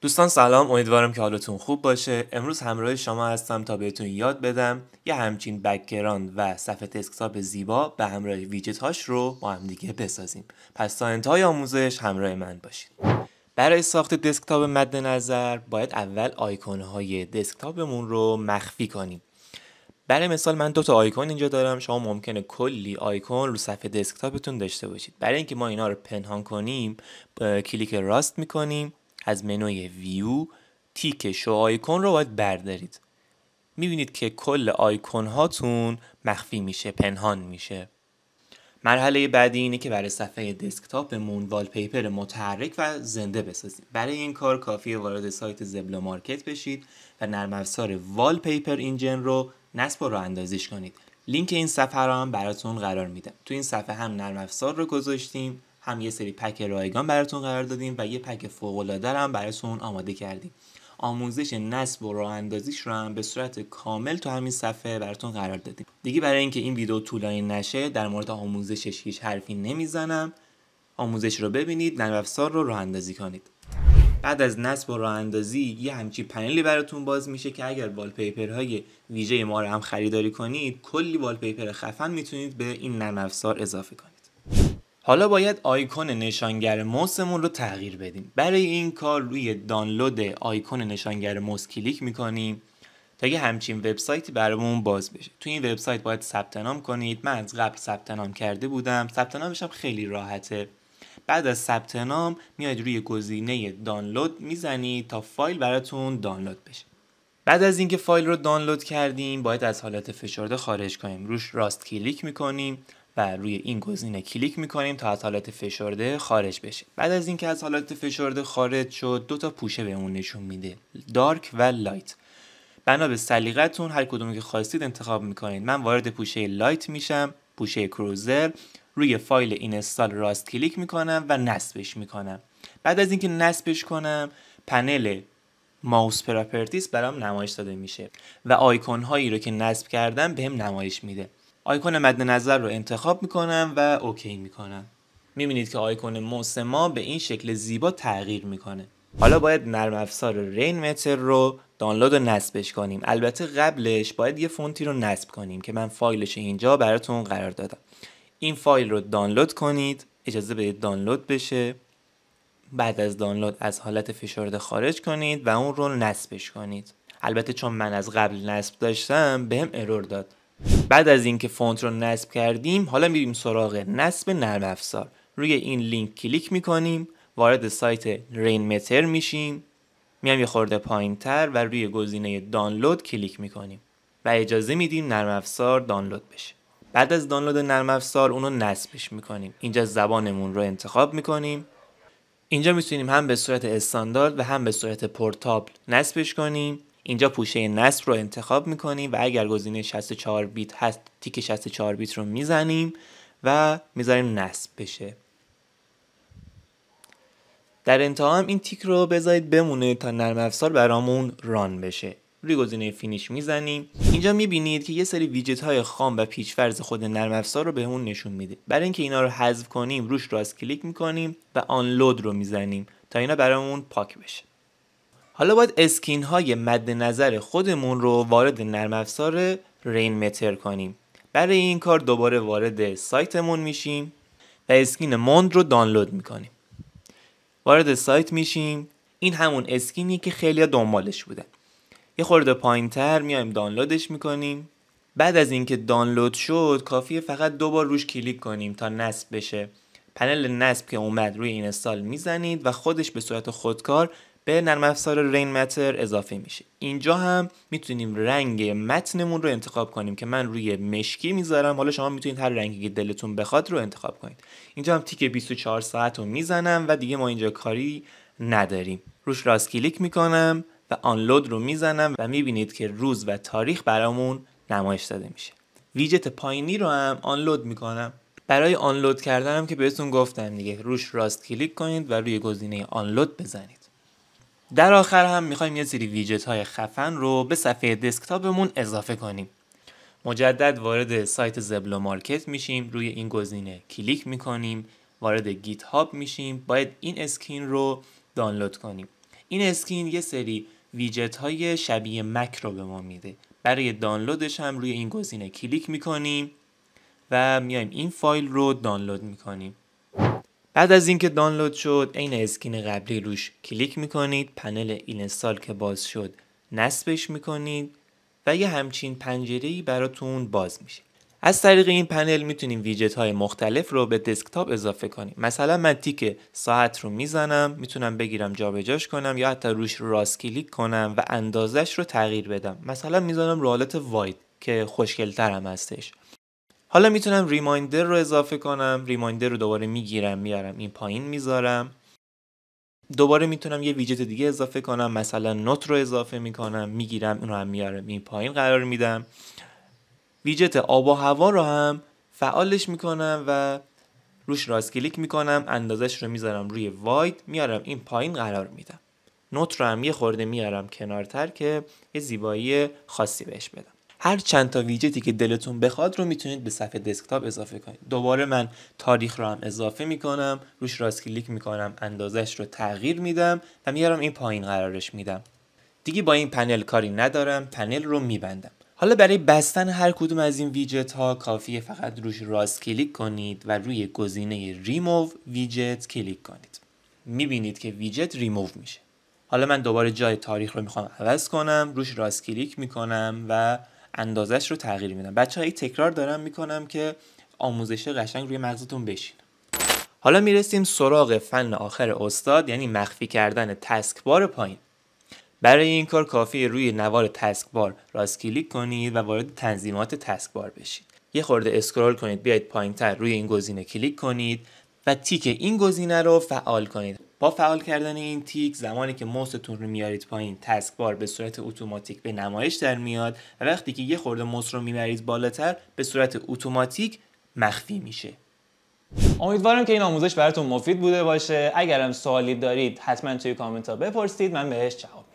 دوستان سلام امیدوارم که حالتون خوب باشه امروز همراه شما هستم تا بهتون یاد بدم یه همچین بکگراند و صفحه دسکتاپ زیبا به همراه ویجت هاش رو با هم دیگه بسازیم پس تا انتهای آموزش همراه من باشید برای ساخت دسکتاپ مد نظر باید اول آیکون های دسکتاپمون رو مخفی کنیم برای مثال من دو تا آیکون اینجا دارم شما ممکنه کلی آیکون رو صفحه دسکتاپتون داشته باشید برای اینکه ما اینا رو پنهان کنیم کلیک راست میکنیم از منوی ویو تیک شو آیکون رو باید بردارید میبینید که کل آیکون هاتون مخفی میشه پنهان میشه مرحله بعدی اینه که برای صفحه دسکتاپمون والپیپر متحرک و زنده بسازید. برای این کار کافیه وارد سایت زبلو مارکت بشید و نرم افزار والپیپر اینجن رو نصب و راه اندازیش کنید لینک این صفحه رو هم براتون قرار میدم تو این صفحه هم نرم افزار رو گذاشتیم هم یه سری پک رایگان براتون قرار دادیم و یه پک فوق‌العاده هم براتون آماده کردیم آموزش نصب و راه اندازیش رو هم به صورت کامل تو همین صفحه براتون قرار دادیم دیگه برای اینکه این ویدیو طولانی نشه در مورد آموزشش هیچ حرفی نمیزنم آموزش رو ببینید نرم افزار رو راه اندازی کنید بعد از نصب و راه اندازی یه همچی پنلی براتون باز میشه که اگر والپیپر های ویژه ما رو هم خریداری کنید کلی والپیپر خفن میتونید به این نرم افزار اضافه کنید حالا باید آیکون نشانگر موسمون رو تغییر بدیم برای این کار روی دانلود آیکون نشانگر موس کلیک میکنیم تا یه همچین وبسایتی برامون باز بشه تو این وبسایت باید ثبت نام کنید من از قبل ثبت نام کرده بودم ثبت نامش هم خیلی راحته بعد از ثبت نام میاید روی گزینه دانلود میزنید تا فایل براتون دانلود بشه بعد از اینکه فایل رو دانلود کردیم باید از حالت فشرده خارج کنیم روش راست کلیک میکنیم و روی این گزینه کلیک میکنیم تا از حالت فشرده خارج بشه بعد از اینکه از حالت فشرده خارج شد دو تا پوشه به اون نشون میده دارک و لایت بنا به سلیقتون هر کدومی که خواستید انتخاب میکنید من وارد پوشه لایت میشم پوشه کروزر روی فایل استال راست کلیک میکنم و نصبش میکنم بعد از اینکه نصبش کنم پنل ماوس پراپرتیز برام نمایش داده میشه و آیکون هایی رو که نصب کردم بهم نمایش میده آیکون مد نظر رو انتخاب میکنم و اوکی میکنم میبینید که آیکون موس به این شکل زیبا تغییر میکنه حالا باید نرم افزار رین متر رو دانلود و نصبش کنیم البته قبلش باید یه فونتی رو نصب کنیم که من فایلش اینجا براتون قرار دادم این فایل رو دانلود کنید اجازه بدید دانلود بشه بعد از دانلود از حالت فشرده خارج کنید و اون رو نصبش کنید البته چون من از قبل نصب داشتم بهم ارور داد بعد از اینکه فونت رو نصب کردیم حالا میریم سراغ نصب نرم افزار روی این لینک کلیک میکنیم وارد سایت رین متر میشیم میام یه خورده پایین تر و روی گزینه دانلود کلیک میکنیم و اجازه میدیم نرم افزار دانلود بشه بعد از دانلود نرم افزار اونو نصبش میکنیم اینجا زبانمون رو انتخاب میکنیم اینجا میتونیم هم به صورت استاندارد و هم به صورت پورتابل نصبش کنیم اینجا پوشه نصب رو انتخاب میکنیم و اگر گزینه 64 بیت هست تیک 64 بیت رو میزنیم و میذاریم نصب بشه در انتها هم این تیک رو بذارید بمونه تا نرم افزار برامون ران بشه روی گزینه فینیش میزنیم اینجا میبینید که یه سری ویجت های خام و پیچفرز خود نرم افزار رو بهمون نشون میده برای اینکه اینا رو حذف کنیم روش راست کلیک میکنیم و آنلود رو میزنیم تا اینا برامون پاک بشه حالا باید اسکین های مد نظر خودمون رو وارد نرم افزار رین متر کنیم برای این کار دوباره وارد سایتمون میشیم و اسکین موند رو دانلود میکنیم وارد سایت میشیم این همون اسکینی که خیلی دنبالش بودن یه خورده پایین تر میایم دانلودش میکنیم بعد از اینکه دانلود شد کافیه فقط دو بار روش کلیک کنیم تا نصب بشه پنل نصب که اومد روی این استال میزنید و خودش به صورت خودکار به نرم افزار رین متر اضافه میشه اینجا هم میتونیم رنگ متنمون رو انتخاب کنیم که من روی مشکی میذارم حالا شما میتونید هر رنگی که دلتون بخواد رو انتخاب کنید اینجا هم تیک 24 ساعت رو میزنم و دیگه ما اینجا کاری نداریم روش راست کلیک میکنم و آنلود رو میزنم و میبینید که روز و تاریخ برامون نمایش داده میشه ویجت پایینی رو هم آنلود میکنم برای آنلود کردنم که بهتون گفتم دیگه روش راست کلیک کنید و روی گزینه آنلود بزنید در آخر هم میخوایم یه سری ویجت های خفن رو به صفحه دسکتاپمون اضافه کنیم مجدد وارد سایت زبلو مارکت میشیم روی این گزینه کلیک میکنیم وارد گیت هاب میشیم باید این اسکین رو دانلود کنیم این اسکین یه سری ویژت های شبیه مک رو به ما میده برای دانلودش هم روی این گزینه کلیک میکنیم و میایم این فایل رو دانلود میکنیم بعد از اینکه دانلود شد عین اسکین قبلی روش کلیک میکنید پنل اینستال که باز شد نصبش میکنید و یه همچین پنجره ای براتون باز میشه از طریق این پنل میتونیم ویجت های مختلف رو به دسکتاپ اضافه کنیم مثلا من تیک ساعت رو میزنم میتونم بگیرم جابجاش کنم یا حتی روش رو راست کلیک کنم و اندازش رو تغییر بدم مثلا میزنم رو حالت واید که خوشگلتر هم هستش حالا میتونم ریمایندر رو اضافه کنم ریمایندر رو دوباره میگیرم میارم این پایین میذارم دوباره میتونم یه ویجت دیگه اضافه کنم مثلا نوت رو اضافه میکنم میگیرم اون رو هم میارم این پایین قرار میدم ویجت آب و هوا رو هم فعالش میکنم و روش راست کلیک میکنم اندازش رو میذارم روی واید میارم این پایین قرار میدم نوت رو هم یه خورده میارم کنارتر که یه زیبایی خاصی بهش بدم هر چند تا ویجتی که دلتون بخواد رو میتونید به صفحه دسکتاپ اضافه کنید دوباره من تاریخ رو هم اضافه میکنم روش راست کلیک میکنم اندازش رو تغییر میدم و میارم این پایین قرارش میدم دیگه با این پنل کاری ندارم پنل رو میبندم حالا برای بستن هر کدوم از این ویجت ها کافیه فقط روش راست کلیک کنید و روی گزینه ریموو ویجت کلیک کنید میبینید که ویجت ریموو میشه حالا من دوباره جای تاریخ رو میخوام عوض کنم روش راست کلیک میکنم و اندازش رو تغییر میدم بچه های تکرار دارم میکنم که آموزش قشنگ روی مغزتون بشین حالا میرسیم سراغ فن آخر استاد یعنی مخفی کردن تسک بار پایین برای این کار کافیه روی نوار تسک بار راست کلیک کنید و وارد تنظیمات تسک بار بشید یه خورده اسکرول کنید بیاید پایین تر روی این گزینه کلیک کنید و تیک این گزینه رو فعال کنید با فعال کردن این تیک زمانی که موستون رو میارید پایین تسک بار به صورت اتوماتیک به نمایش در میاد و وقتی که یه خورده موس رو میبرید بالاتر به صورت اتوماتیک مخفی میشه امیدوارم که این آموزش براتون مفید بوده باشه اگرم سوالی دارید حتما توی کامنت ها بپرسید من بهش جواب